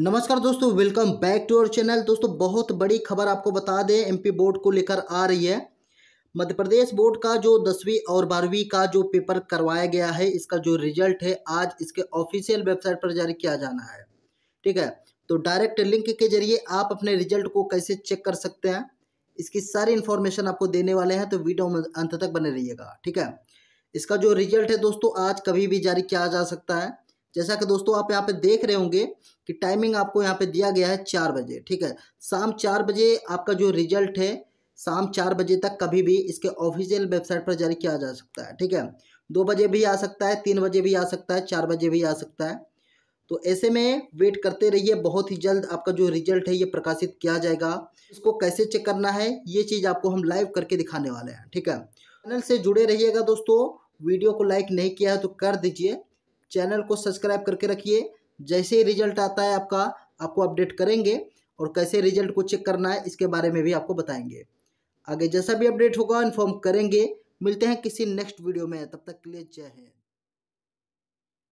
नमस्कार दोस्तों welcome back to our channel दोस्तों बहुत बड़ी खबर आपको बता दें एमपी बोर्ड को लेकर आ रही है मध्य प्रदेश बोर्ड का जो दसवीं और बारहवीं का जो पेपर करवाया गया है इसका जो रिजल्ट है आज इसके ऑफिशियल वेबसाइट पर जारी किया जाना है ठीक है तो डायरेक्ट लिंक के जरिए आप अपने रिजल्ट को कैसे चेक कर सकते हैं इसकी सारी इन्फॉर्मेशन आपको देने वाले हैं तो वीडियो में अंत तक बने रहिएगा ठीक है इसका जो रिजल्ट है दोस्तों आज कभी भी जारी किया जा सकता है जैसा कि दोस्तों आप यहाँ पे देख रहे होंगे कि टाइमिंग आपको यहाँ पे दिया गया है चार बजे ठीक है शाम चार बजे आपका जो रिजल्ट है शाम चार बजे तक कभी भी इसके ऑफिशियल वेबसाइट पर जारी किया जा सकता है ठीक है दो बजे भी आ सकता है तीन बजे भी आ सकता है चार बजे भी आ सकता है तो ऐसे में वेट करते रहिए बहुत ही जल्द आपका जो रिजल्ट है ये प्रकाशित किया जाएगा इसको कैसे चेक करना है ये चीज़ आपको हम लाइव करके दिखाने वाले हैं ठीक है चैनल से जुड़े रहिएगा दोस्तों वीडियो को लाइक नहीं किया है तो कर दीजिए चैनल को सब्सक्राइब करके रखिए जैसे ही रिजल्ट आता है आपका आपको अपडेट करेंगे और कैसे रिजल्ट को चेक करना है इसके बारे में भी आपको बताएंगे आगे जैसा भी अपडेट होगा इन्फॉर्म करेंगे मिलते हैं किसी नेक्स्ट वीडियो में तब तक के लिए जय हिंद